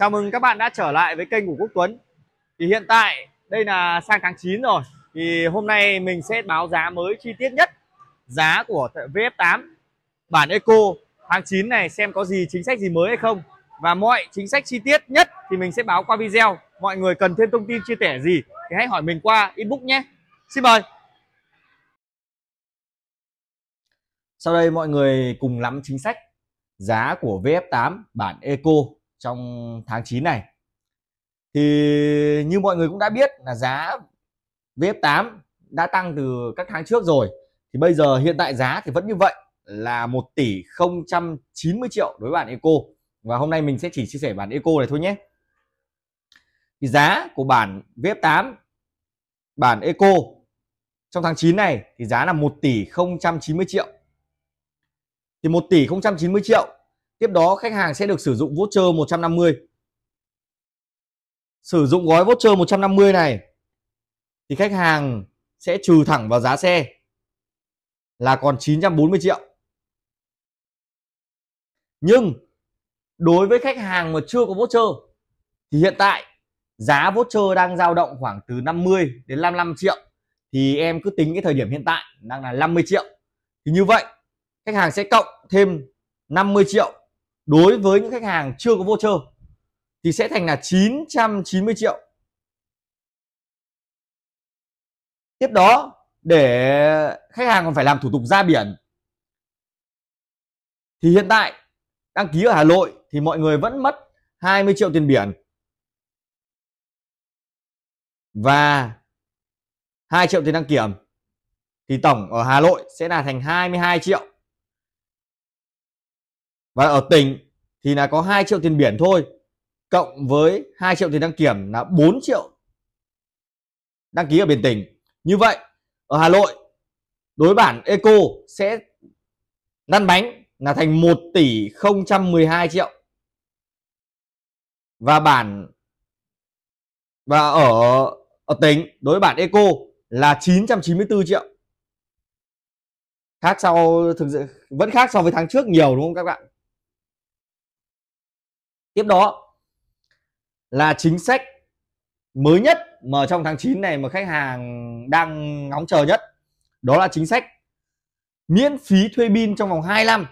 Chào mừng các bạn đã trở lại với kênh của Quốc Tuấn Thì hiện tại đây là sang tháng 9 rồi Thì hôm nay mình sẽ báo giá mới chi tiết nhất Giá của VF8 bản Eco tháng 9 này xem có gì chính sách gì mới hay không Và mọi chính sách chi tiết nhất thì mình sẽ báo qua video Mọi người cần thêm thông tin chia sẻ gì thì hãy hỏi mình qua inbox nhé Xin mời Sau đây mọi người cùng lắm chính sách giá của VF8 bản Eco trong tháng 9 này thì như mọi người cũng đã biết là giá VF8 đã tăng từ các tháng trước rồi thì bây giờ hiện tại giá thì vẫn như vậy là 1 tỷ 090 triệu đối với bản Eco và hôm nay mình sẽ chỉ chia sẻ bản Eco này thôi nhé thì giá của bản VF8 bản Eco trong tháng 9 này thì giá là 1 tỷ 090 triệu thì 1 tỷ 090 triệu Tiếp đó khách hàng sẽ được sử dụng voucher 150. Sử dụng gói voucher 150 này thì khách hàng sẽ trừ thẳng vào giá xe là còn 940 triệu. Nhưng đối với khách hàng mà chưa có voucher thì hiện tại giá voucher đang dao động khoảng từ 50 đến 55 triệu thì em cứ tính cái thời điểm hiện tại đang là 50 triệu. Thì như vậy khách hàng sẽ cộng thêm 50 triệu đối với những khách hàng chưa có voucher thì sẽ thành là 990 triệu tiếp đó để khách hàng còn phải làm thủ tục ra biển thì hiện tại đăng ký ở Hà Nội thì mọi người vẫn mất 20 triệu tiền biển và 2 triệu tiền đăng kiểm thì tổng ở Hà Nội sẽ là thành 22 triệu và ở tỉnh thì là có 2 triệu tiền biển thôi cộng với 2 triệu tiền đăng kiểm là 4 triệu đăng ký ở biển tỉnh như vậy ở Hà Nội đối bản Eco sẽ lăn bánh là thành 1 tỷ 012 triệu và bản và ở ở tỉnh đối bản Eco là 994 triệu khác sau thực sự vẫn khác so với tháng trước nhiều đúng không các bạn tiếp đó là chính sách mới nhất mà trong tháng 9 này mà khách hàng đang ngóng chờ nhất đó là chính sách miễn phí thuê pin trong vòng 2 năm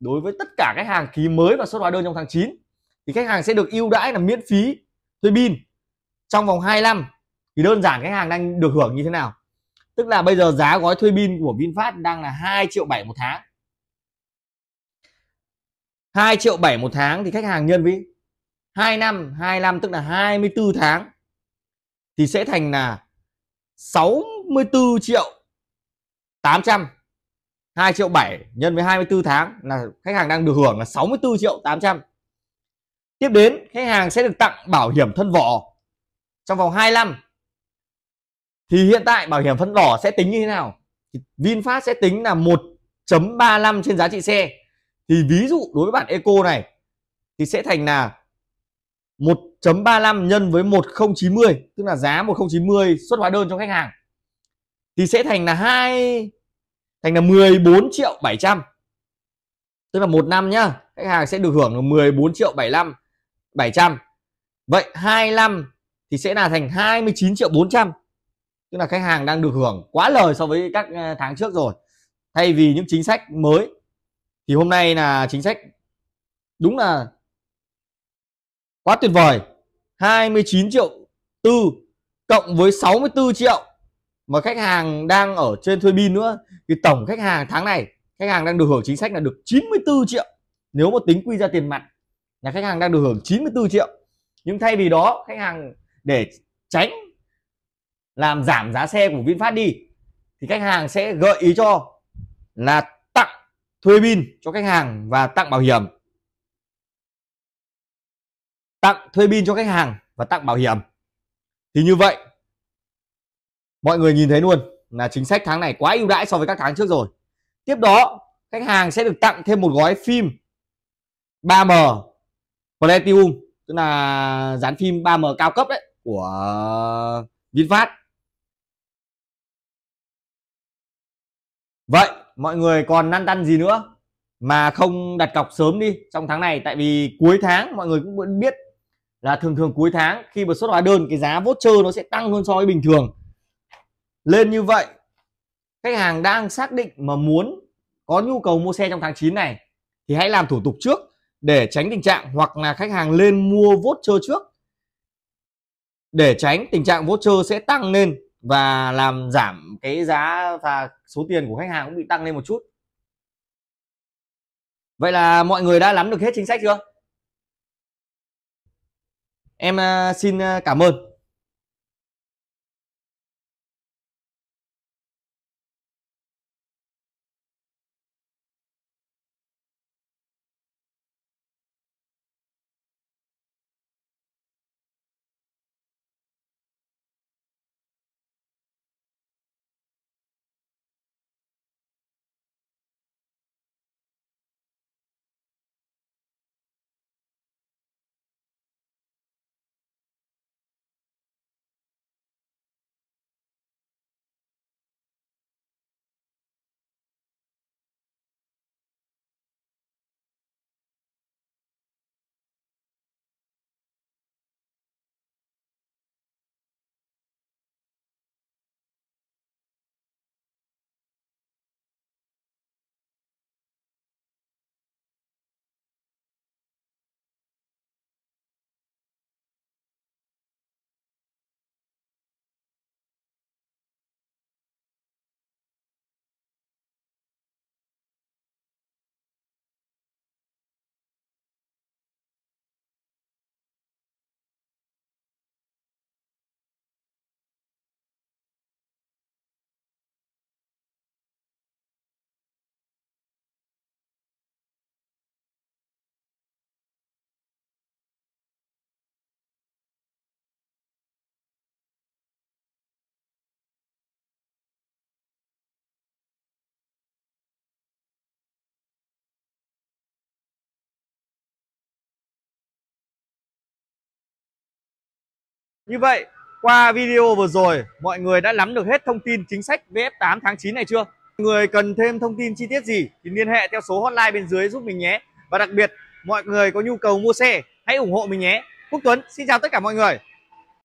đối với tất cả khách hàng ký mới và xuất hóa đơn trong tháng 9 thì khách hàng sẽ được ưu đãi là miễn phí thuê pin trong vòng 2 năm thì đơn giản khách hàng đang được hưởng như thế nào tức là bây giờ giá gói thuê pin của VinFast đang là 2 triệu 7 một tháng 2 triệu 7 một tháng thì khách hàng nhân với 2 năm 2 năm tức là 24 tháng thì sẽ thành là 64 triệu 800 2 triệu 7 nhân với 24 tháng là khách hàng đang được hưởng là 64 triệu 800 tiếp đến khách hàng sẽ được tặng bảo hiểm thân vỏ trong vòng 2 năm thì hiện tại bảo hiểm thân vỏ sẽ tính như thế nào VinFast sẽ tính là 1.35 trên giá trị xe thì ví dụ đối với bản eco này thì sẽ thành là 1.35 nhân với 1090 tức là giá 1090 xuất hóa đơn cho khách hàng thì sẽ thành là hai thành là 14 triệu 700 tức là một năm nhá khách hàng sẽ được hưởng là 14 triệu 75 700 vậy 25 thì sẽ là thành 29 triệu 400 tức là khách hàng đang được hưởng quá lời so với các ờ, tháng trước rồi thay vì những chính sách mới thì hôm nay là chính sách đúng là quá tuyệt vời 29 triệu tư cộng với 64 triệu mà khách hàng đang ở trên thuê pin nữa thì tổng khách hàng tháng này khách hàng đang được hưởng chính sách là được 94 triệu nếu mà tính quy ra tiền mặt là khách hàng đang được hưởng 94 triệu nhưng thay vì đó khách hàng để tránh làm giảm giá xe của VinFast đi thì khách hàng sẽ gợi ý cho là thuê pin cho khách hàng và tặng bảo hiểm tặng thuê pin cho khách hàng và tặng bảo hiểm thì như vậy mọi người nhìn thấy luôn là chính sách tháng này quá ưu đãi so với các tháng trước rồi tiếp đó khách hàng sẽ được tặng thêm một gói phim 3M Platinum tức là dán phim 3M cao cấp đấy của VinFast vậy mọi người còn năn tăn gì nữa mà không đặt cọc sớm đi trong tháng này tại vì cuối tháng mọi người cũng vẫn biết là thường thường cuối tháng khi mà xuất hóa đơn cái giá voucher nó sẽ tăng hơn so với bình thường lên như vậy khách hàng đang xác định mà muốn có nhu cầu mua xe trong tháng 9 này thì hãy làm thủ tục trước để tránh tình trạng hoặc là khách hàng lên mua voucher trước để tránh tình trạng voucher sẽ tăng lên và làm giảm cái giá và số tiền của khách hàng cũng bị tăng lên một chút vậy là mọi người đã nắm được hết chính sách chưa em ờ, xin ờ, cảm ơn Như vậy qua video vừa rồi mọi người đã nắm được hết thông tin chính sách VF8 tháng 9 này chưa? Người cần thêm thông tin chi tiết gì thì liên hệ theo số hotline bên dưới giúp mình nhé. Và đặc biệt mọi người có nhu cầu mua xe hãy ủng hộ mình nhé. Quốc Tuấn xin chào tất cả mọi người.